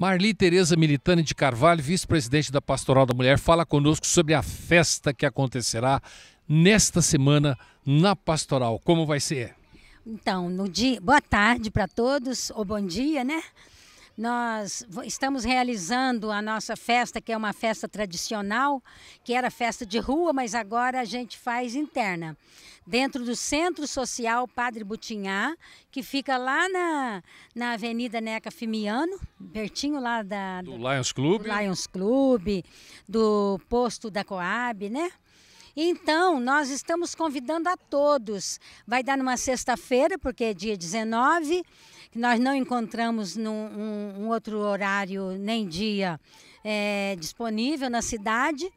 Marli Tereza Militani de Carvalho, vice-presidente da Pastoral da Mulher, fala conosco sobre a festa que acontecerá nesta semana na Pastoral. Como vai ser? Então, no dia, boa tarde para todos, ou bom dia, né? Nós estamos realizando a nossa festa, que é uma festa tradicional, que era festa de rua, mas agora a gente faz interna, dentro do Centro Social Padre Butinhá, que fica lá na, na Avenida Neca Fimiano, pertinho lá da, do, do Lions Club do Lions Club, do posto da Coab, né? Então, nós estamos convidando a todos. Vai dar numa sexta-feira, porque é dia 19, nós não encontramos num, um, um outro horário nem dia é, disponível na cidade.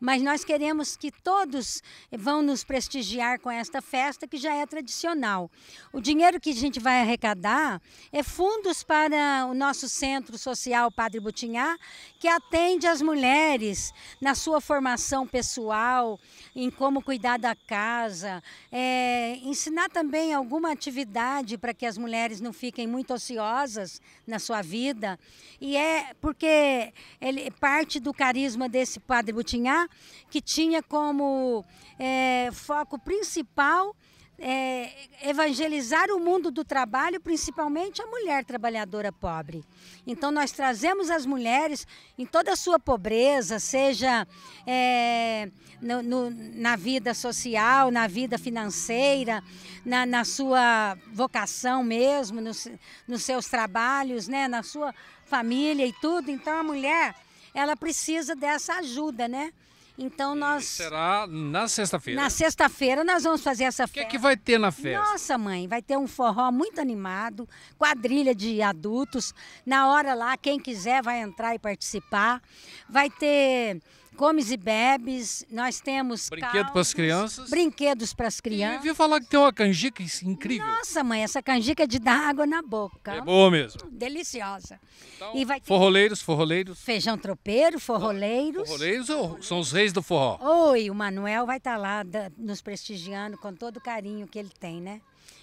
Mas nós queremos que todos vão nos prestigiar com esta festa que já é tradicional. O dinheiro que a gente vai arrecadar é fundos para o nosso centro social Padre Butinhá, que atende as mulheres na sua formação pessoal, em como cuidar da casa, é, ensinar também alguma atividade para que as mulheres não fiquem muito ociosas na sua vida. E é porque ele parte do carisma desse Padre Butinhá que tinha como é, foco principal é, evangelizar o mundo do trabalho, principalmente a mulher trabalhadora pobre. Então, nós trazemos as mulheres em toda a sua pobreza, seja é, no, no, na vida social, na vida financeira, na, na sua vocação mesmo, nos, nos seus trabalhos, né, na sua família e tudo. Então, a mulher ela precisa dessa ajuda, né? Então nós. será na sexta-feira. Na sexta-feira nós vamos fazer essa festa. O que, é que vai ter na festa? Nossa, mãe, vai ter um forró muito animado, quadrilha de adultos. Na hora lá, quem quiser vai entrar e participar. Vai ter comes e bebes, nós temos brinquedo para as crianças, brinquedos para as crianças. E viu falar que tem uma canjica incrível. Nossa, mãe, essa canjica é de dar água na boca. É boa mesmo. Deliciosa. Então, e vai ter forroleiros, forroleiros. Feijão tropeiro, forroleiros. Forroleiros são os reis do forró. Oi, o Manuel vai estar tá lá nos prestigiando com todo o carinho que ele tem, né?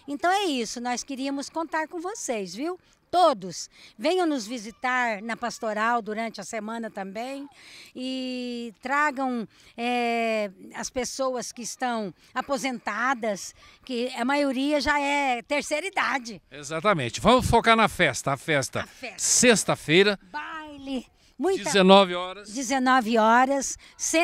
Então é isso, nós queríamos contar com vocês, viu? Todos venham nos visitar na pastoral durante a semana também e tragam é, as pessoas que estão aposentadas, que a maioria já é terceira idade. Exatamente. Vamos focar na festa, a festa. A festa. Sexta-feira. Baile Muita, 19 horas. 19 horas.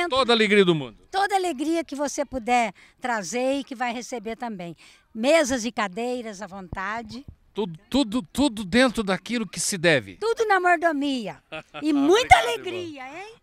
toda alegria do mundo. Toda alegria que você puder trazer e que vai receber também. Mesas e cadeiras à vontade. Tudo, tudo, tudo dentro daquilo que se deve. Tudo na mordomia. E muita Obrigado, alegria, irmão. hein?